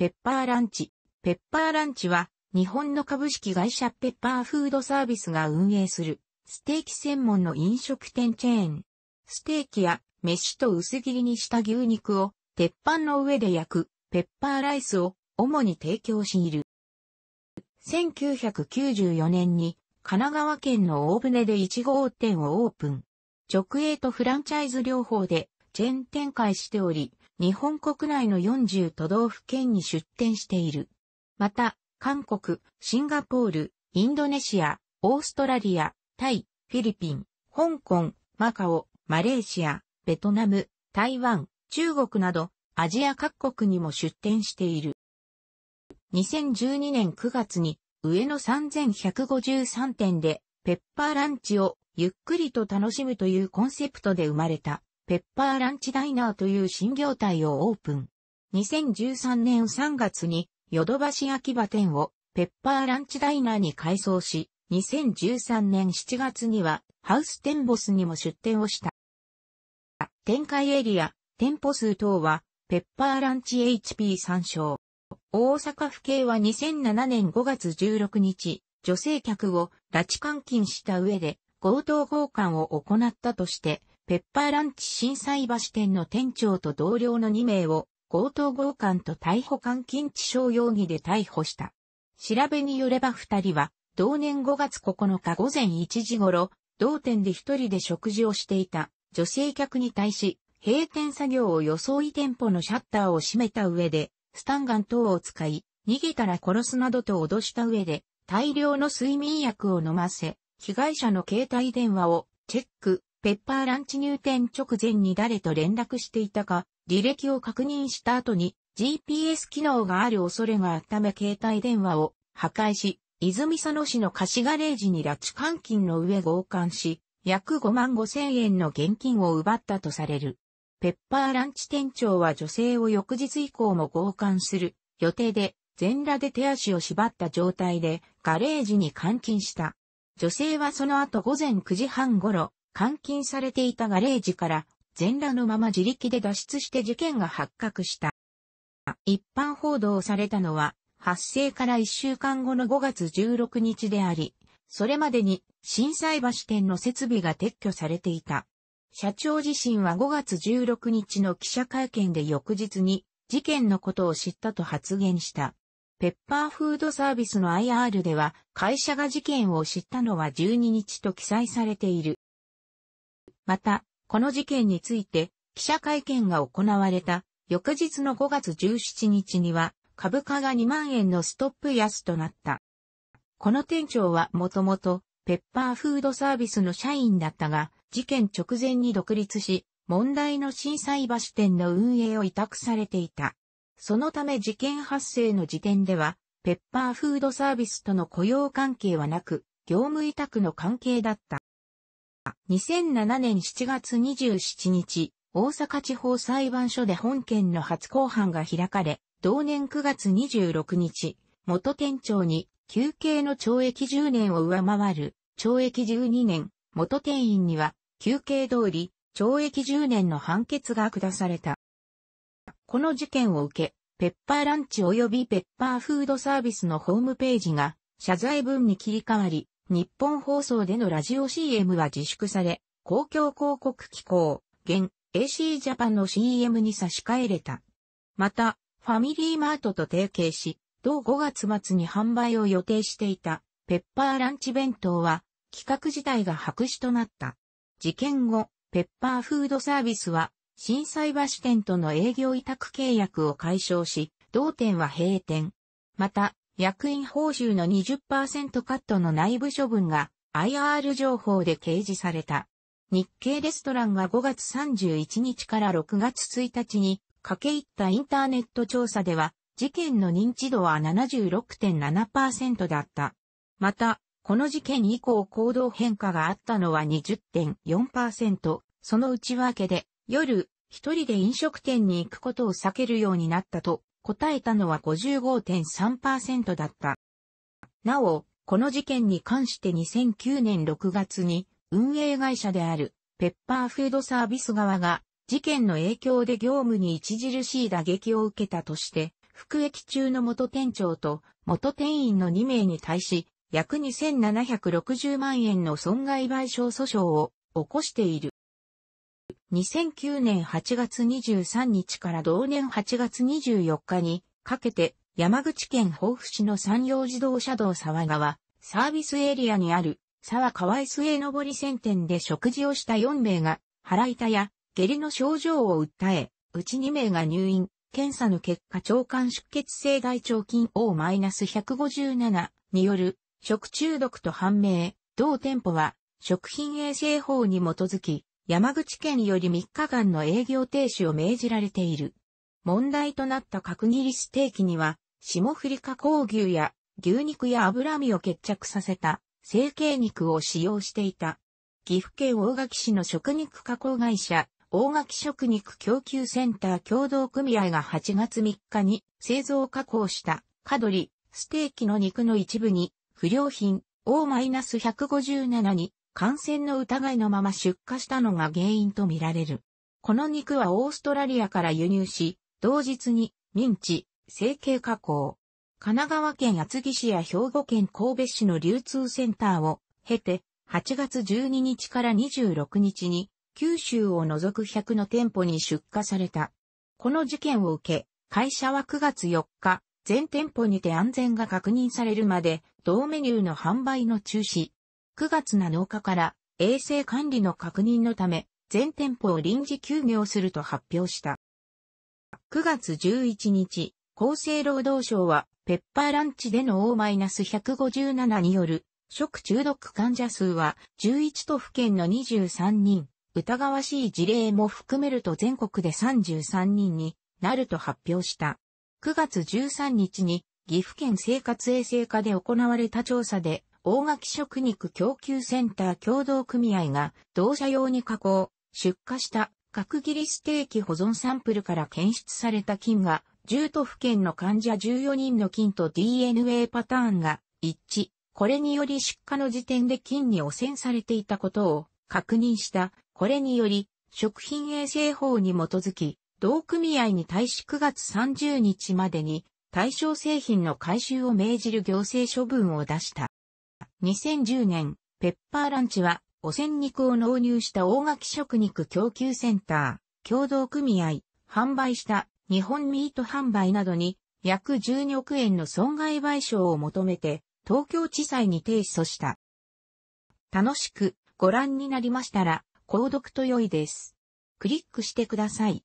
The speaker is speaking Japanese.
ペッパーランチ。ペッパーランチは、日本の株式会社ペッパーフードサービスが運営する、ステーキ専門の飲食店チェーン。ステーキや、飯と薄切りにした牛肉を、鉄板の上で焼く、ペッパーライスを、主に提供している。1994年に、神奈川県の大船で1号店をオープン。直営とフランチャイズ両方でチェーン展開しており、日本国内の40都道府県に出店している。また、韓国、シンガポール、インドネシア、オーストラリア、タイ、フィリピン、香港、マカオ、マレーシア、ベトナム、台湾、中国など、アジア各国にも出店している。2012年9月に、上野3153店で、ペッパーランチをゆっくりと楽しむというコンセプトで生まれた。ペッパーランチダイナーという新業態をオープン。2013年3月に、ヨドバシ秋葉店をペッパーランチダイナーに改装し、2013年7月にはハウステンボスにも出店をした。展開エリア、店舗数等は、ペッパーランチ HP 参照。大阪府警は2007年5月16日、女性客を拉致監禁した上で強盗強姦を行ったとして、ペッパーランチ震災橋店の店長と同僚の2名を強盗強姦と逮捕監禁致傷容疑で逮捕した。調べによれば2人は同年5月9日午前1時頃、同店で1人で食事をしていた女性客に対し、閉店作業を装い店舗のシャッターを閉めた上で、スタンガン等を使い、逃げたら殺すなどと脅した上で、大量の睡眠薬を飲ませ、被害者の携帯電話をチェック、ペッパーランチ入店直前に誰と連絡していたか、履歴を確認した後に GPS 機能がある恐れがあっため携帯電話を破壊し、泉佐野市の貸しガレージに拉致監禁の上強姦し、約5万5千円の現金を奪ったとされる。ペッパーランチ店長は女性を翌日以降も強姦する予定で、全裸で手足を縛った状態でガレージに監禁した。女性はその後午前9時半頃、監禁されていたガレージから全裸のまま自力で脱出して事件が発覚した。一般報道されたのは発生から1週間後の5月16日であり、それまでに震災橋店の設備が撤去されていた。社長自身は5月16日の記者会見で翌日に事件のことを知ったと発言した。ペッパーフードサービスの IR では会社が事件を知ったのは12日と記載されている。また、この事件について記者会見が行われた翌日の5月17日には株価が2万円のストップ安となった。この店長はもともとペッパーフードサービスの社員だったが、事件直前に独立し、問題の震災橋店の運営を委託されていた。そのため事件発生の時点では、ペッパーフードサービスとの雇用関係はなく、業務委託の関係だった。2007年7月27日、大阪地方裁判所で本件の初公判が開かれ、同年9月26日、元店長に休憩の懲役10年を上回る懲役12年、元店員には休憩通り懲役10年の判決が下された。この事件を受け、ペッパーランチ及びペッパーフードサービスのホームページが謝罪文に切り替わり、日本放送でのラジオ CM は自粛され、公共広告機構、現 AC ジャパンの CM に差し替えれた。また、ファミリーマートと提携し、同5月末に販売を予定していたペッパーランチ弁当は企画自体が白紙となった。事件後、ペッパーフードサービスは震災橋店との営業委託契約を解消し、同店は閉店。また、役員報酬の20%カットの内部処分が IR 情報で掲示された。日系レストランが5月31日から6月1日にかけ入ったインターネット調査では、事件の認知度は76.7%だった。また、この事件以降行動変化があったのは20.4%、その内訳で夜、一人で飲食店に行くことを避けるようになったと答えたのは55.3%だった。なお、この事件に関して2009年6月に運営会社であるペッパーフードサービス側が事件の影響で業務に著しい打撃を受けたとして服役中の元店長と元店員の2名に対し約2760万円の損害賠償訴訟を起こしている。2009年8月23日から同年8月24日にかけて山口県防府市の山陽自動車道沢川サービスエリアにある沢川井末上り線店で食事をした4名が腹痛や下痢の症状を訴え、うち2名が入院、検査の結果腸管出血性大腸菌 O-157 による食中毒と判明、同店舗は食品衛生法に基づき山口県より3日間の営業停止を命じられている。問題となった角切りステーキには、霜降り加工牛や牛肉や脂身を決着させた成形肉を使用していた。岐阜県大垣市の食肉加工会社、大垣食肉供給センター共同組合が8月3日に製造加工したカドリ、ステーキの肉の一部に、不良品 O-157 に感染の疑いのまま出荷したのが原因とみられる。この肉はオーストラリアから輸入し、同日に認知、成形加工。神奈川県厚木市や兵庫県神戸市の流通センターを経て、8月12日から26日に、九州を除く100の店舗に出荷された。この事件を受け、会社は9月4日、全店舗にて安全が確認されるまで、同メニューの販売の中止、9月7日から衛生管理の確認のため、全店舗を臨時休業すると発表した。9月11日、厚生労働省は、ペッパーランチでの O-157 による食中毒患者数は11都府県の23人、疑わしい事例も含めると全国で33人になると発表した。9月13日に岐阜県生活衛生課で行われた調査で大垣食肉供給センター共同組合が同社用に加工、出荷した角切りステーキ保存サンプルから検出された菌が、10都府県の患者14人の菌と DNA パターンが一致。これにより出荷の時点で菌に汚染されていたことを確認した。これにより、食品衛生法に基づき、同組合に対し9月30日までに対象製品の回収を命じる行政処分を出した。2010年、ペッパーランチは、汚染肉を納入した大垣食肉供給センター、共同組合、販売した日本ミート販売などに約12億円の損害賠償を求めて東京地裁に提訴した。楽しくご覧になりましたら、購読と良いです。クリックしてください。